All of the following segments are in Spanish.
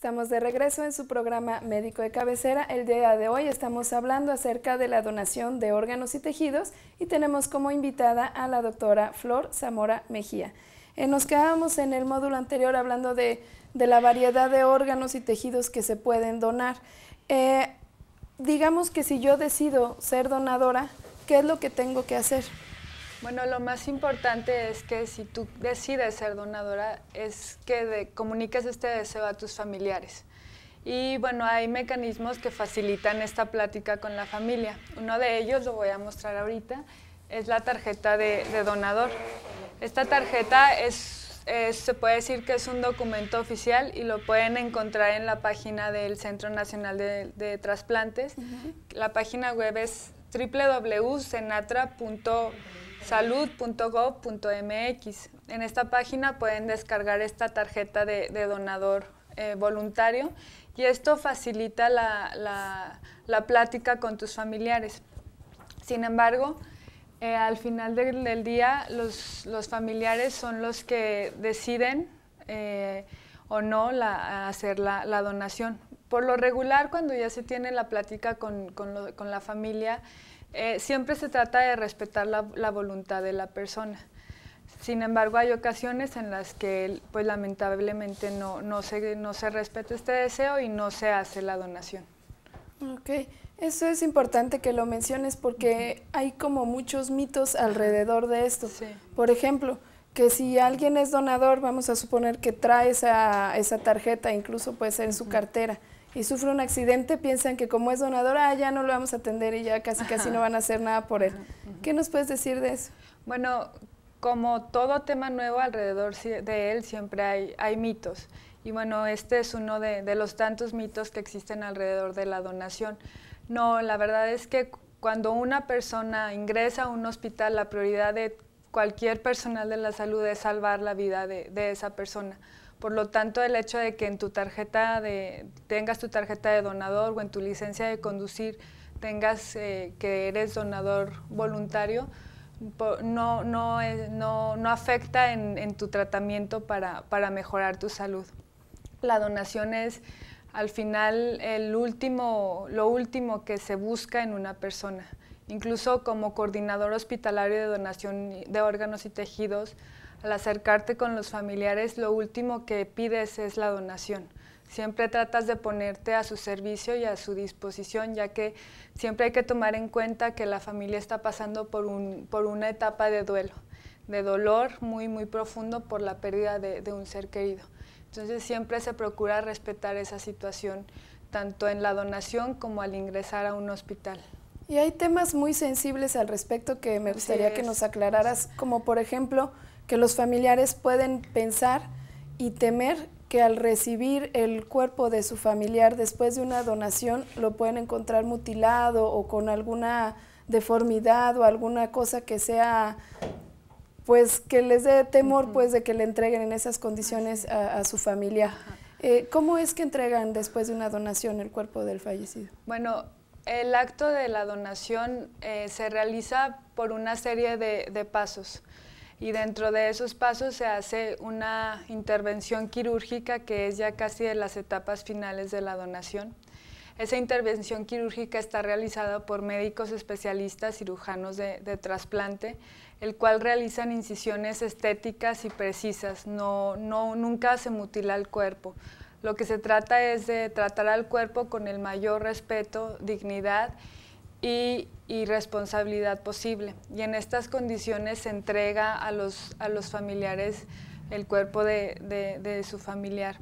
Estamos de regreso en su programa Médico de Cabecera. El día de hoy estamos hablando acerca de la donación de órganos y tejidos y tenemos como invitada a la doctora Flor Zamora Mejía. Eh, nos quedábamos en el módulo anterior hablando de, la variedad de órganos y tejidos que se pueden donar. Eh, digamos que si yo decido ser donadora, ¿qué es lo que tengo que hacer? Bueno, lo más importante es que si tú decides ser donadora, es que comuniques este deseo a tus familiares. Y bueno, hay mecanismos que facilitan esta plática con la familia. Uno de ellos, lo voy a mostrar ahorita, es la tarjeta de, donador. Esta tarjeta es, se puede decir que es un documento oficial y lo pueden encontrar en la página del Centro Nacional de, Trasplantes. La página web es www.senatra.org salud.gov.mx. En esta página pueden descargar esta tarjeta de, donador eh, voluntario y esto facilita la, plática con tus familiares. Sin embargo, eh, al final del, día los, familiares son los que deciden eh, o no hacer la donación. Por lo regular, cuando ya se tiene la plática con, la familia, eh, siempre se trata de respetar la, voluntad de la persona. Sin embargo, hay ocasiones en las que pues, lamentablemente no, se, no se respeta este deseo y no se hace la donación. Ok, eso es importante que lo menciones porque hay como muchos mitos alrededor de esto. Por ejemplo, que si alguien es donador, vamos a suponer que trae esa, esa tarjeta, incluso puede ser en su cartera y sufre un accidente, piensan que como es donadora, ah, ya no lo vamos a atender y ya casi casi no van a hacer nada por él. ¿Qué nos puedes decir de eso? Bueno, como todo tema nuevo alrededor de él siempre hay, mitos. Y bueno, este es uno de, los tantos mitos que existen alrededor de la donación. No, la verdad es que cuando una persona ingresa a un hospital, la prioridad de cualquier personal de la salud es salvar la vida de esa persona por lo tanto, el hecho de que en tu tarjeta de, tengas tu tarjeta de donador o en tu licencia de conducir tengas eh, que eres donador voluntario, no, no, no, no afecta en, en, tu tratamiento para, para mejorar tu salud. La donación es al final el último, lo último que se busca en una persona. Incluso como coordinador hospitalario de donación de órganos y tejidos, al acercarte con los familiares, lo último que pides es la donación. Siempre tratas de ponerte a su servicio y a su disposición, ya que siempre hay que tomar en cuenta que la familia está pasando por, una etapa de duelo, de dolor muy, muy profundo por la pérdida de, un ser querido. Entonces siempre se procura respetar esa situación, tanto en la donación como al ingresar a un hospital. Y hay temas muy sensibles al respecto que me gustaría que nos aclararas, como por ejemplo que los familiares pueden pensar y temer que al recibir el cuerpo de su familiar después de una donación lo pueden encontrar mutilado o con alguna deformidad o alguna cosa que sea pues que les dé temor pues de que le entreguen en esas condiciones a, su familia. Eh, ¿Cómo es que entregan después de una donación el cuerpo del fallecido? Bueno, el acto de la donación eh, se realiza por una serie de pasos y dentro de esos pasos se hace una intervención quirúrgica que es ya casi de las etapas finales de la donación. Esa intervención quirúrgica está realizada por médicos especialistas, cirujanos de, trasplante, el cual realizan incisiones estéticas y precisas, no, no, nunca se mutila el cuerpo. Lo que se trata es de tratar al cuerpo con el mayor respeto, dignidad y, responsabilidad posible. Y en estas condiciones se entrega a los, a los familiares el cuerpo de, de, su familiar.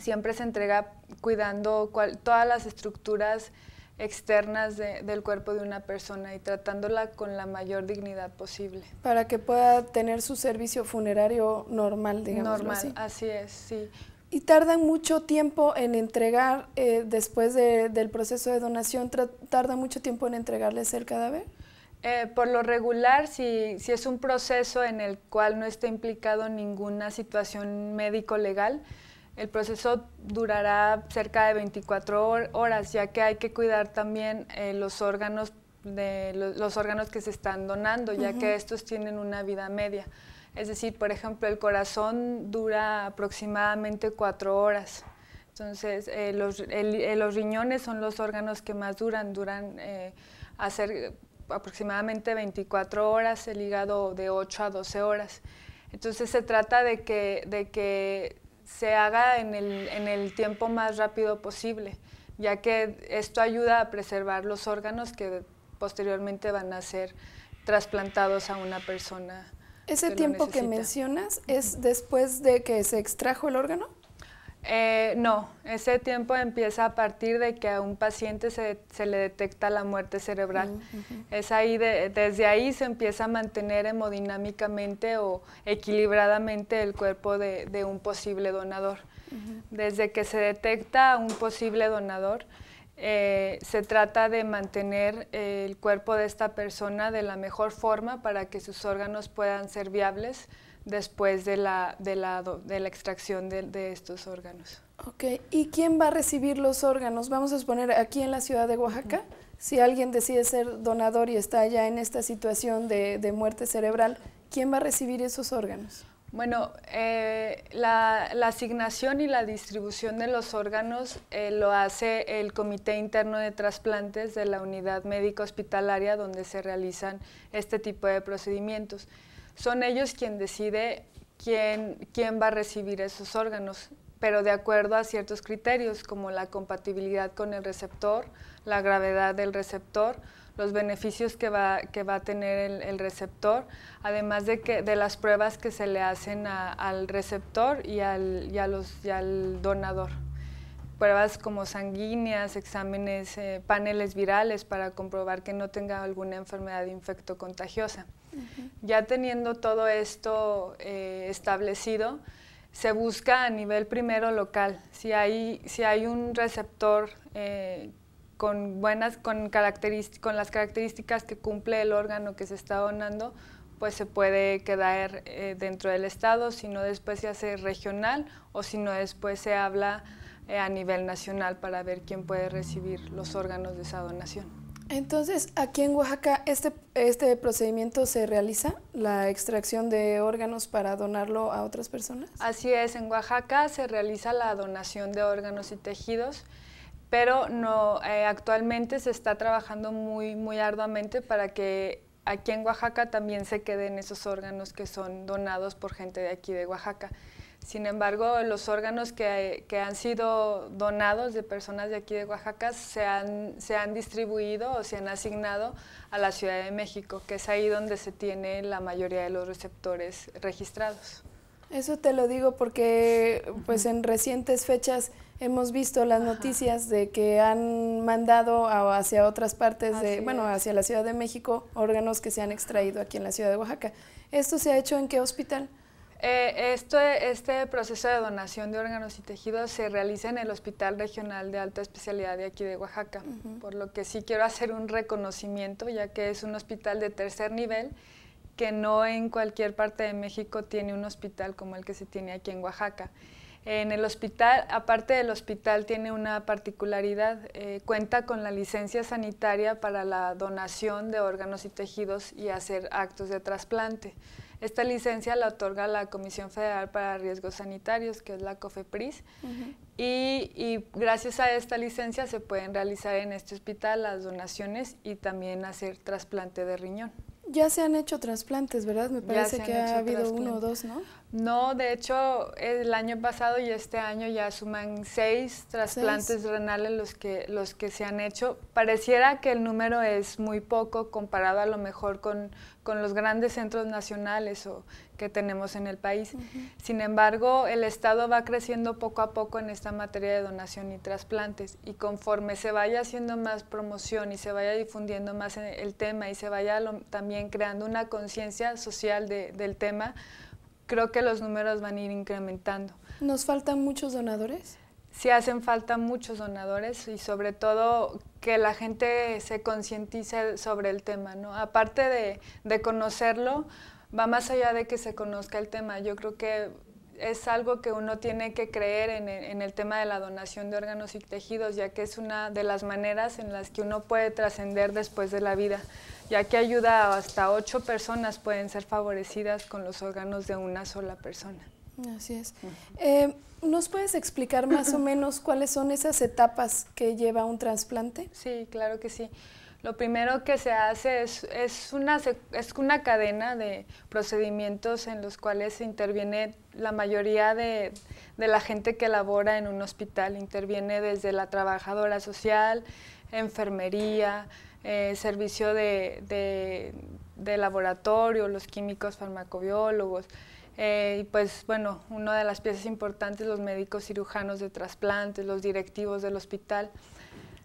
Siempre se entrega cuidando cual, todas las estructuras externas del cuerpo de una persona y tratándola con la mayor dignidad posible. Para que pueda tener su servicio funerario normal, digamos. Normal, así. así es, sí. Y tardan mucho tiempo en entregar, eh, después del proceso de donación, tarda mucho tiempo en entregarles el cadáver. Eh, por lo regular, si, es un proceso en el cual no está implicado ninguna situación médico-legal, el proceso durará cerca de 24 horas, ya que hay que cuidar también eh, los órganos órganos que se están donando, ya que estos tienen una vida media. Es decir, por ejemplo, el corazón dura aproximadamente cuatro horas. Entonces, eh, eh, los, riñones son los órganos que más duran, duran eh, aproximadamente 24 horas, el hígado de 8 a 12 horas. Entonces, se trata de que, se haga en el, en el tiempo más rápido posible, ya que esto ayuda a preservar los órganos que posteriormente van a ser trasplantados a una persona ese tiempo que mencionas es después de que se extrajo el órgano. Eh, no, ese tiempo empieza a partir de que a un paciente se, le detecta la muerte cerebral. Mm, ahí desde ahí se empieza a mantener hemodinámicamente o equilibradamente el cuerpo de, un posible donador. Desde que se detecta un posible donador, eh, se trata de mantener el cuerpo de esta persona de la mejor forma para que sus órganos puedan ser viables después de la, de la, de la extracción de, estos órganos. ¿y quién va a recibir los órganos? Vamos a exponer aquí en la ciudad de Oaxaca, si alguien decide ser donador y está ya en esta situación de muerte cerebral, ¿quién va a recibir esos órganos? Bueno, eh, la, asignación y la distribución de los órganos eh, lo hace el Comité Interno de Trasplantes de la Unidad Médica Hospitalaria donde se realizan este tipo de procedimientos. Son ellos quien decide quién va a recibir esos órganos, pero de acuerdo a ciertos criterios como la compatibilidad con el receptor, la gravedad del receptor, los beneficios que va, que va a tener el, receptor, además de, que, de las pruebas que se le hacen al receptor y al, los, al donador. Pruebas como sanguíneas, exámenes, eh, paneles virales para comprobar que no tenga alguna enfermedad infecto contagiosa. Ya teniendo todo esto eh, establecido, se busca a nivel primero local. Si hay, si hay un receptor eh, con, buenas, con, las características que cumple el órgano que se está donando, pues se puede quedar eh, dentro del estado, si no después se hace regional o si no después se habla eh, a nivel nacional para ver quién puede recibir los órganos de esa donación. Entonces, aquí en Oaxaca, este, este procedimiento se realiza, la extracción de órganos para donarlo a otras personas. Así es, en Oaxaca se realiza la donación de órganos y tejidos pero no, eh, actualmente se está trabajando muy, muy arduamente para que aquí en Oaxaca también se queden esos órganos que son donados por gente de aquí de Oaxaca. Sin embargo, los órganos que, han sido donados de personas de aquí de Oaxaca se han distribuido o se han asignado a la Ciudad de México, que es ahí donde se tiene la mayoría de los receptores registrados. Eso te lo digo porque pues en recientes fechas hemos visto las noticias de que han mandado hacia otras partes de, bueno, hacia la Ciudad de México órganos que se han extraído aquí en la Ciudad de Oaxaca. ¿Esto se ha hecho en qué hospital? Eh, este proceso de donación de órganos y tejidos se realiza en el Hospital Regional de Alta Especialidad de aquí de Oaxaca, por lo que sí quiero hacer un reconocimiento, ya que es un hospital de tercer nivel que no en cualquier parte de México tiene un hospital como el que se tiene aquí en Oaxaca. En el hospital, aparte del hospital, tiene una particularidad, eh, cuenta con la licencia sanitaria para la donación de órganos y tejidos y hacer actos de trasplante. Esta licencia la otorga la Comisión Federal para Riesgos Sanitarios, que es la COFEPRIS, y, gracias a esta licencia se pueden realizar en este hospital las donaciones y también hacer trasplante de riñón. Ya se han hecho trasplantes, ¿verdad? Me parece que ha habido uno o dos, ¿no? No, de hecho, el año pasado y este año ya suman seis trasplantes renales los que, los que se han hecho. Pareciera que el número es muy poco comparado a lo mejor con, los grandes centros nacionales que tenemos en el país. Sin embargo, el Estado va creciendo poco a poco en esta materia de donación y trasplantes y conforme se vaya haciendo más promoción y se vaya difundiendo más eh, el tema y se vaya también creando una conciencia social del tema, creo que los números van a ir incrementando. ¿Nos faltan muchos donadores? Sí hacen falta muchos donadores y sobre todo que la gente se concientice sobre el tema, ¿no? Aparte de, de conocerlo, va más allá de que se conozca el tema. Yo creo que es algo que uno tiene que creer en, el tema de la donación de órganos y tejidos, ya que es una de las maneras en las que uno puede trascender después de la vida, ya que ayuda a hasta ocho personas pueden ser favorecidas con los órganos de una sola persona. Así es. Eh, ¿Nos puedes explicar más o menos cuáles son esas etapas que lleva un trasplante? Sí, claro que sí. Lo primero que se hace es, es, una, es una cadena de procedimientos en los cuales interviene la mayoría de, la gente que labora en un hospital. Interviene desde la trabajadora social, enfermería, eh, servicio de, de laboratorio, los químicos farmacobiólogos. Eh, y pues bueno, una de las piezas importantes, los médicos cirujanos de trasplantes, los directivos del hospital.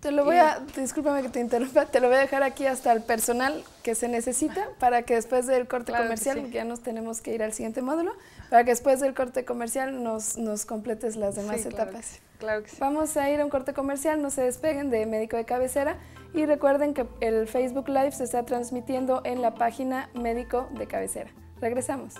Te lo voy a, discúlpame que te interrumpa, te lo voy a dejar aquí hasta el personal que se necesita para que después del corte comercial, ya nos tenemos que ir al siguiente módulo, para que después del corte comercial nos, completes las demás etapas. Claro que Vamos a ir a un corte comercial, no se despeguen de Médico de Cabecera y recuerden que el Facebook Live se está transmitiendo en la página Médico de Cabecera. Regresamos.